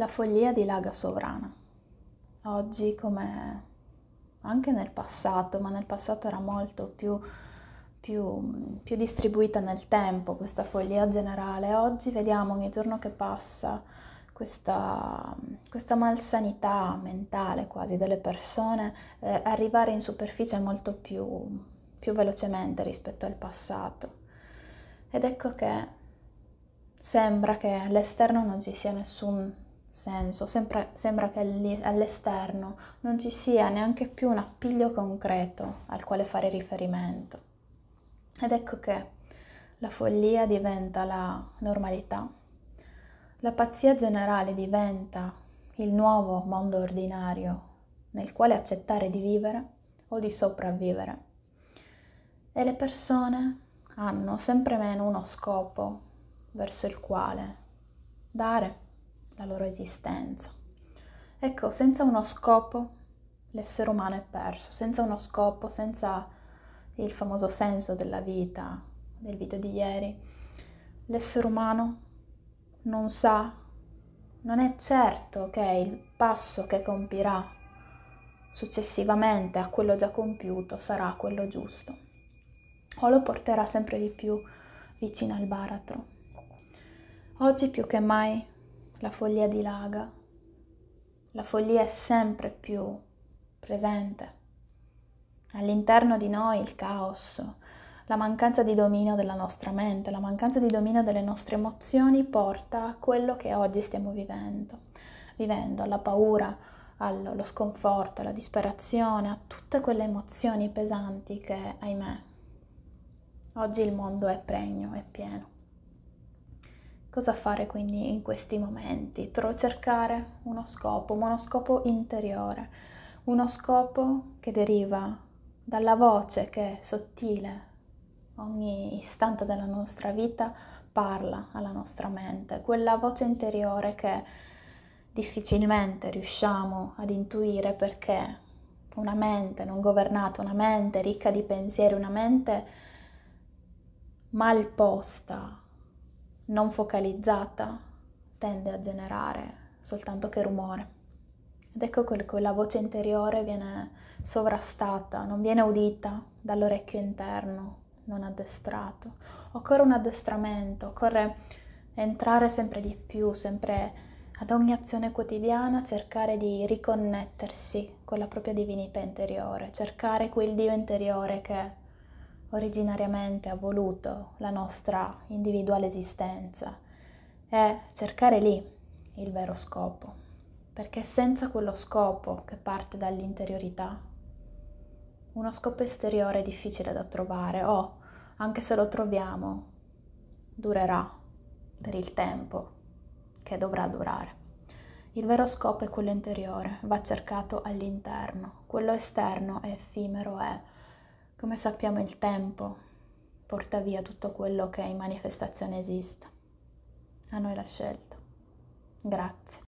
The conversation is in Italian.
La follia di Laga Sovrana. Oggi, come anche nel passato, ma nel passato era molto più, più, più distribuita nel tempo questa follia generale, oggi vediamo ogni giorno che passa questa, questa malsanità mentale quasi delle persone eh, arrivare in superficie molto più, più velocemente rispetto al passato. Ed ecco che sembra che all'esterno non ci sia nessun senso, Sempre, sembra che all'esterno non ci sia neanche più un appiglio concreto al quale fare riferimento. Ed ecco che la follia diventa la normalità, la pazzia generale diventa il nuovo mondo ordinario nel quale accettare di vivere o di sopravvivere. E le persone hanno sempre meno uno scopo verso il quale dare la loro esistenza. Ecco, senza uno scopo l'essere umano è perso, senza uno scopo, senza il famoso senso della vita, del video di ieri, l'essere umano non sa, non è certo che il passo che compirà successivamente a quello già compiuto sarà quello giusto o lo porterà sempre di più vicino al baratro. Oggi più che mai la follia dilaga, la follia è sempre più presente. All'interno di noi il caos, la mancanza di dominio della nostra mente, la mancanza di dominio delle nostre emozioni porta a quello che oggi stiamo vivendo, vivendo alla paura, allo sconforto, alla disperazione, a tutte quelle emozioni pesanti che, ahimè, oggi il mondo è pregno, è pieno. Cosa fare quindi in questi momenti? Trovo cercare uno scopo, uno scopo interiore, uno scopo che deriva dalla voce che sottile ogni istante della nostra vita parla alla nostra mente, quella voce interiore che difficilmente riusciamo ad intuire perché una mente non governata, una mente ricca di pensieri, una mente mal posta, non focalizzata tende a generare soltanto che rumore. Ed ecco che quella voce interiore viene sovrastata, non viene udita dall'orecchio interno, non addestrato. Occorre un addestramento, occorre entrare sempre di più, sempre ad ogni azione quotidiana cercare di riconnettersi con la propria divinità interiore, cercare quel Dio interiore che originariamente ha voluto la nostra individuale esistenza, è cercare lì il vero scopo, perché senza quello scopo che parte dall'interiorità, uno scopo esteriore è difficile da trovare o, anche se lo troviamo, durerà per il tempo che dovrà durare. Il vero scopo è quello interiore, va cercato all'interno, quello esterno è effimero, è come sappiamo il tempo porta via tutto quello che in manifestazione esiste. A noi la scelta. Grazie.